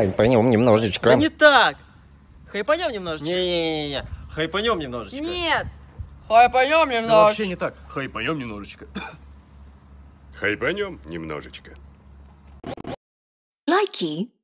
Хайпанем немножечко. Да не так! Хайпанем немножечко. Не-не-не. Хайпанем немножечко. Нет. Хайпанем немножечко. Да вообще не так. Хайпанем немножечко. Хайпанем немножечко. Лайки.